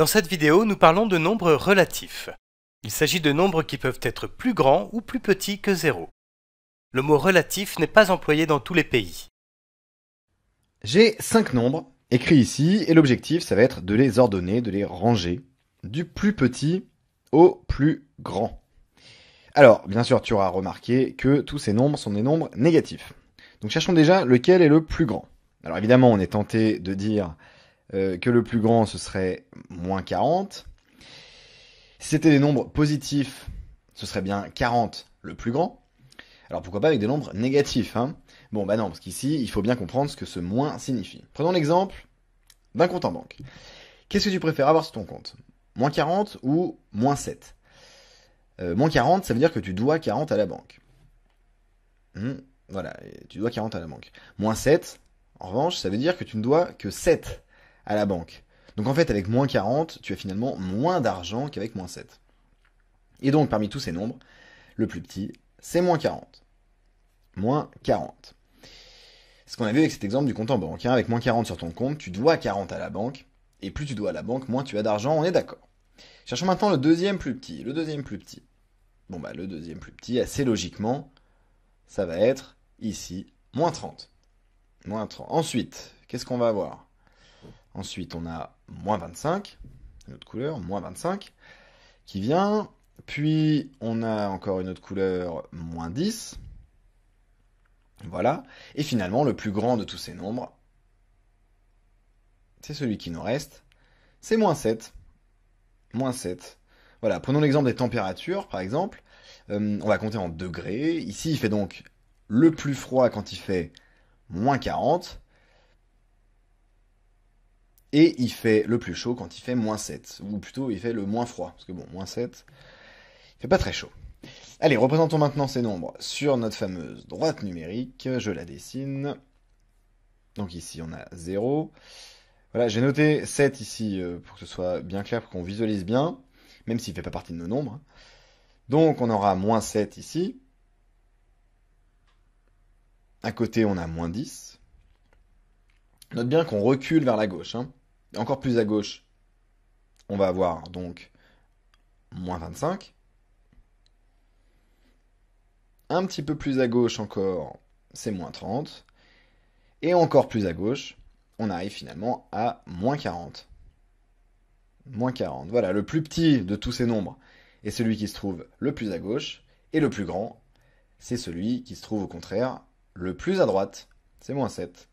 Dans cette vidéo, nous parlons de nombres relatifs. Il s'agit de nombres qui peuvent être plus grands ou plus petits que 0. Le mot relatif n'est pas employé dans tous les pays. J'ai cinq nombres écrits ici et l'objectif ça va être de les ordonner, de les ranger du plus petit au plus grand. Alors, bien sûr, tu auras remarqué que tous ces nombres sont des nombres négatifs. Donc cherchons déjà lequel est le plus grand. Alors évidemment, on est tenté de dire euh, que le plus grand ce serait moins 40. Si c'était des nombres positifs, ce serait bien 40 le plus grand. Alors pourquoi pas avec des nombres négatifs hein. Bon bah non, parce qu'ici, il faut bien comprendre ce que ce moins signifie. Prenons l'exemple d'un compte en banque. Qu'est-ce que tu préfères avoir sur ton compte Moins 40 ou moins 7 euh, Moins 40, ça veut dire que tu dois 40 à la banque. Hmm, voilà, tu dois 40 à la banque. Moins 7, en revanche, ça veut dire que tu ne dois que 7 à la banque. Donc en fait, avec moins 40, tu as finalement moins d'argent qu'avec moins 7. Et donc parmi tous ces nombres, le plus petit, c'est moins 40. Moins 40. Ce qu'on a vu avec cet exemple du compte en banque. Hein, avec moins 40 sur ton compte, tu dois 40 à la banque. Et plus tu dois à la banque, moins tu as d'argent, on est d'accord. Cherchons maintenant le deuxième plus petit. Le deuxième plus petit. Bon bah le deuxième plus petit, assez logiquement, ça va être ici, moins 30. Moins 30. Ensuite, qu'est-ce qu'on va avoir Ensuite, on a moins 25, une autre couleur, moins 25, qui vient. Puis, on a encore une autre couleur, moins 10. Voilà. Et finalement, le plus grand de tous ces nombres, c'est celui qui nous reste, c'est moins 7. Moins 7. Voilà, prenons l'exemple des températures, par exemple. Euh, on va compter en degrés. Ici, il fait donc le plus froid quand il fait moins 40, et il fait le plus chaud quand il fait moins 7, ou plutôt il fait le moins froid, parce que bon, moins 7, il fait pas très chaud. Allez, représentons maintenant ces nombres sur notre fameuse droite numérique, je la dessine. Donc ici on a 0. Voilà, j'ai noté 7 ici euh, pour que ce soit bien clair, pour qu'on visualise bien, même s'il ne fait pas partie de nos nombres. Donc on aura moins 7 ici. À côté on a moins 10. Note bien qu'on recule vers la gauche. Hein. Encore plus à gauche, on va avoir donc moins 25. Un petit peu plus à gauche encore, c'est moins 30. Et encore plus à gauche, on arrive finalement à moins 40. 40. Voilà, le plus petit de tous ces nombres est celui qui se trouve le plus à gauche. Et le plus grand, c'est celui qui se trouve au contraire le plus à droite. C'est moins 7.